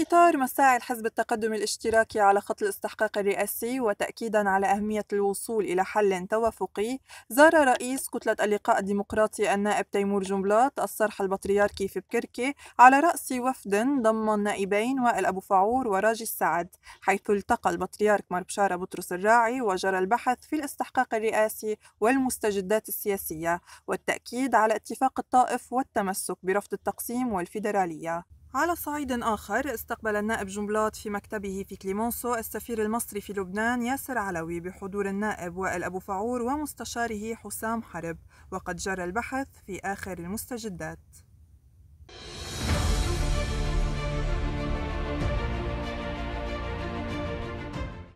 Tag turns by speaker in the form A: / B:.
A: في إطار مساعي الحزب التقدم الاشتراكي على خط الاستحقاق الرئاسي وتأكيدا على أهمية الوصول إلى حل توافقي زار رئيس كتلة اللقاء الديمقراطي النائب تيمور جنبلاط الصرح البطريركي في بكركي على رأس وفد ضم النائبين وائل أبو فعور وراجي السعد حيث التقى البطريرك مربشارة بطرس الراعي وجرى البحث في الاستحقاق الرئاسي والمستجدات السياسية والتأكيد على اتفاق الطائف والتمسك برفض التقسيم والفيدرالية على صعيد آخر استقبل النائب جنبلاط في مكتبه في كليمونسو السفير المصري في لبنان ياسر علوي بحضور النائب وائل أبو فعور ومستشاره حسام حرب وقد جرى البحث في آخر المستجدات